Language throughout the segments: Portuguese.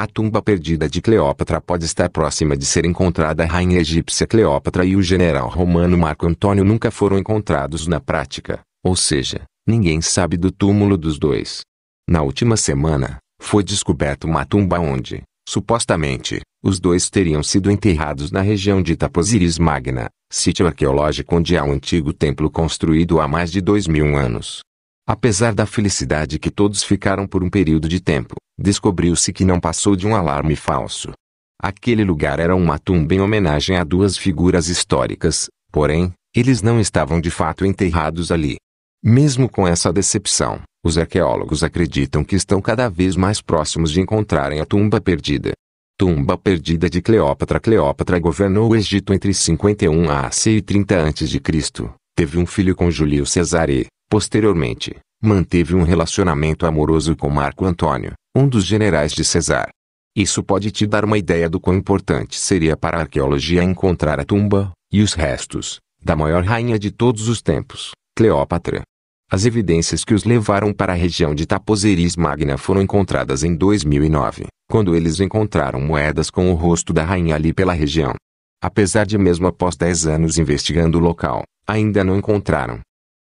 A tumba perdida de Cleópatra pode estar próxima de ser encontrada. A rainha egípcia Cleópatra e o general romano Marco Antônio nunca foram encontrados na prática, ou seja, ninguém sabe do túmulo dos dois. Na última semana, foi descoberta uma tumba onde, supostamente, os dois teriam sido enterrados na região de Taposiris Magna, sítio arqueológico onde há um antigo templo construído há mais de dois mil anos. Apesar da felicidade que todos ficaram por um período de tempo, descobriu-se que não passou de um alarme falso. Aquele lugar era uma tumba em homenagem a duas figuras históricas, porém, eles não estavam de fato enterrados ali. Mesmo com essa decepção, os arqueólogos acreditam que estão cada vez mais próximos de encontrarem a tumba perdida. Tumba perdida de Cleópatra Cleópatra governou o Egito entre 51 AC e 30 a.C. Teve um filho com Júlio e, posteriormente, manteve um relacionamento amoroso com Marco Antônio, um dos generais de César. Isso pode te dar uma ideia do quão importante seria para a arqueologia encontrar a tumba, e os restos, da maior rainha de todos os tempos, Cleópatra. As evidências que os levaram para a região de Taposeris Magna foram encontradas em 2009, quando eles encontraram moedas com o rosto da rainha ali pela região. Apesar de mesmo após 10 anos investigando o local, ainda não encontraram.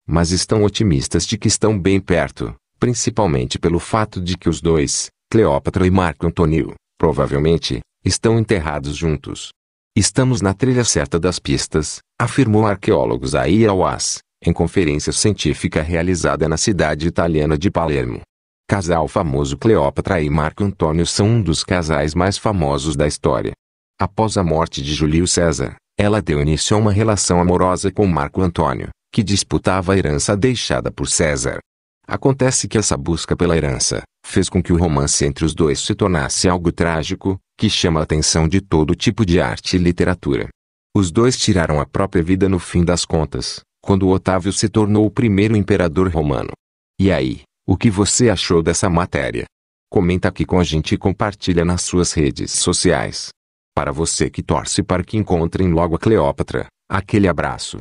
Mas estão otimistas de que estão bem perto, principalmente pelo fato de que os dois, Cleópatra e Marco Antônio, provavelmente, estão enterrados juntos. Estamos na trilha certa das pistas, afirmou arqueólogos ao as, em conferência científica realizada na cidade italiana de Palermo. Casal famoso Cleópatra e Marco Antônio são um dos casais mais famosos da história. Após a morte de Júlio César, ela deu início a uma relação amorosa com Marco Antônio, que disputava a herança deixada por César. Acontece que essa busca pela herança fez com que o romance entre os dois se tornasse algo trágico, que chama a atenção de todo tipo de arte e literatura. Os dois tiraram a própria vida no fim das contas, quando Otávio se tornou o primeiro imperador romano. E aí, o que você achou dessa matéria? Comenta aqui com a gente e compartilha nas suas redes sociais. Para você que torce para que encontrem logo a Cleópatra, aquele abraço.